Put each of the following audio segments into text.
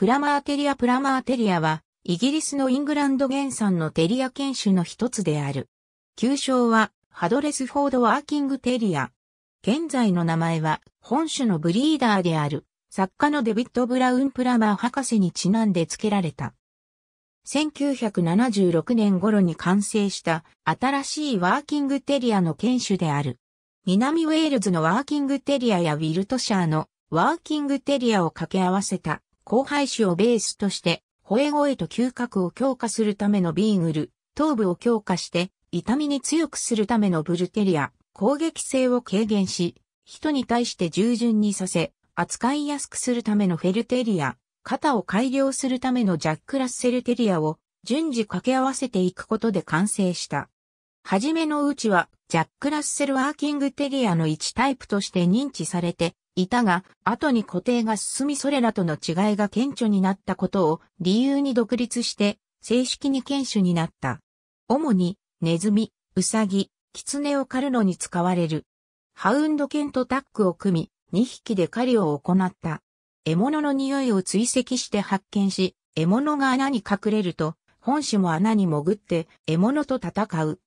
プラマーテリアプラマーテリアは、イギリスのイングランド原産のテリア犬種の一つである。旧称は、ハドレスフォードワーキングテリア。現在の名前は、本種のブリーダーである、作家のデビッド・ブラウン・プラマー博士にちなんで付けられた。1976年頃に完成した新しいワーキングテリアの犬種である。南ウェールズのワーキングテリアやウィルトシャーのワーキングテリアを掛け合わせた後輩種をベースとして、吠え声と嗅覚を強化するためのビーグル、頭部を強化して、痛みに強くするためのブルテリア、攻撃性を軽減し、人に対して従順にさせ、扱いやすくするためのフェルテリア、肩を改良するためのジャック・ラッセルテリアを順次掛け合わせていくことで完成した。はじめのうちは、ジャック・ラッセル・ワーキング・テリアの1タイプとして認知されて、いたが、後に固定が進みそれらとの違いが顕著になったことを理由に独立して正式に犬種になった。主に、ネズミ、ウサギ、キツネを狩るのに使われる。ハウンド犬とタッグを組み、2匹で狩りを行った。獲物の匂いを追跡して発見し、獲物が穴に隠れると、本種も穴に潜って獲物と戦う。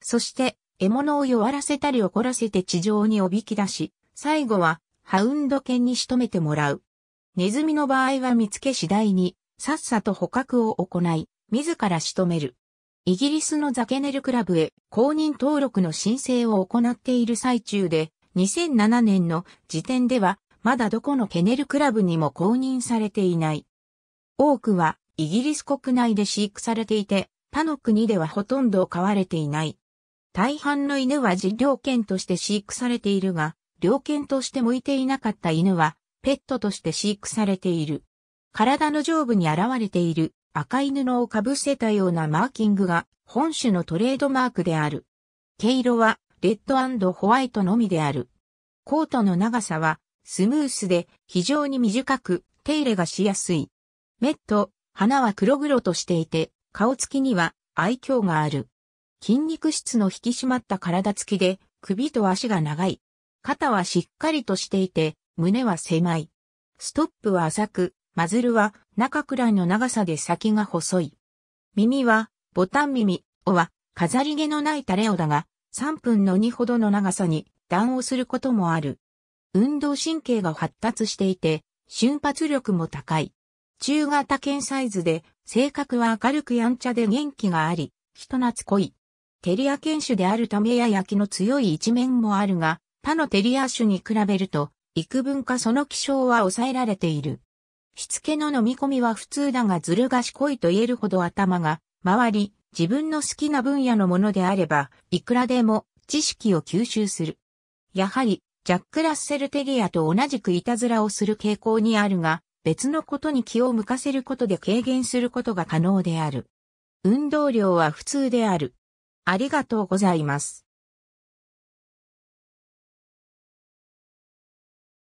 そして、獲物を弱らせたり怒らせて地上におびき出し、最後はハウンド犬に仕留めてもらう。ネズミの場合は見つけ次第に、さっさと捕獲を行い、自ら仕留める。イギリスのザケネルクラブへ公認登録の申請を行っている最中で、2007年の時点では、まだどこのケネルクラブにも公認されていない。多くはイギリス国内で飼育されていて、他の国ではほとんど飼われていない。大半の犬は事業犬として飼育されているが、猟犬として向いていなかった犬は、ペットとして飼育されている。体の上部に現れている赤い布をかぶせたようなマーキングが本種のトレードマークである。毛色はレッドホワイトのみである。コートの長さはスムースで非常に短く手入れがしやすい。メット、花は黒々としていて、顔つきには愛嬌がある。筋肉質の引き締まった体つきで首と足が長い。肩はしっかりとしていて、胸は狭い。ストップは浅く、マズルは中くらいの長さで先が細い。耳は、ボタン耳、おは、飾り毛のないタレオだが、3分の2ほどの長さに弾をすることもある。運動神経が発達していて、瞬発力も高い。中型犬サイズで、性格は明るくやんちゃで元気があり、人懐っこい。テリア犬種であるためや焼きの強い一面もあるが、他のテリア種に比べると、幾分かその気象は抑えられている。しつけの飲み込みは普通だがずる賢いと言えるほど頭が回り、自分の好きな分野のものであれば、いくらでも知識を吸収する。やはり、ジャック・ラッセル・テリアと同じくいたずらをする傾向にあるが、別のことに気を向かせることで軽減することが可能である。運動量は普通である。ありがとうございます。